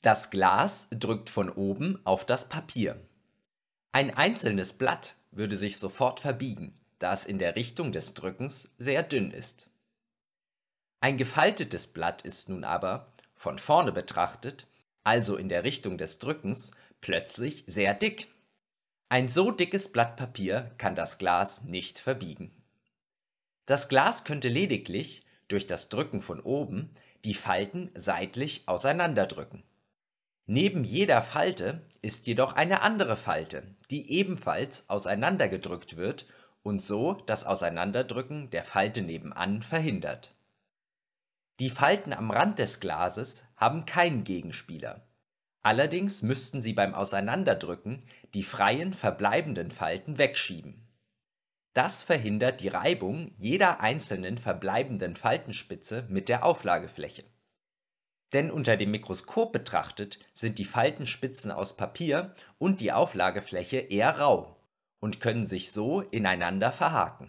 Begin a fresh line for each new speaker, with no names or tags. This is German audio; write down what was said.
Das Glas
drückt von oben auf das Papier. Ein einzelnes Blatt würde sich sofort verbiegen, da es in der Richtung des Drückens sehr dünn ist. Ein gefaltetes Blatt ist nun aber, von vorne betrachtet, also in der Richtung des Drückens, plötzlich sehr dick. Ein so dickes Blatt Papier kann das Glas nicht verbiegen. Das Glas könnte lediglich durch das Drücken von oben die Falten seitlich auseinanderdrücken. Neben jeder Falte ist jedoch eine andere Falte, die ebenfalls auseinandergedrückt wird und so das Auseinanderdrücken der Falte nebenan verhindert. Die Falten am Rand des Glases haben keinen Gegenspieler. Allerdings müssten sie beim Auseinanderdrücken die freien verbleibenden Falten wegschieben. Das verhindert die Reibung jeder einzelnen verbleibenden Faltenspitze mit der Auflagefläche denn unter dem Mikroskop betrachtet sind die Faltenspitzen aus Papier und die Auflagefläche eher rau und können sich so
ineinander verhaken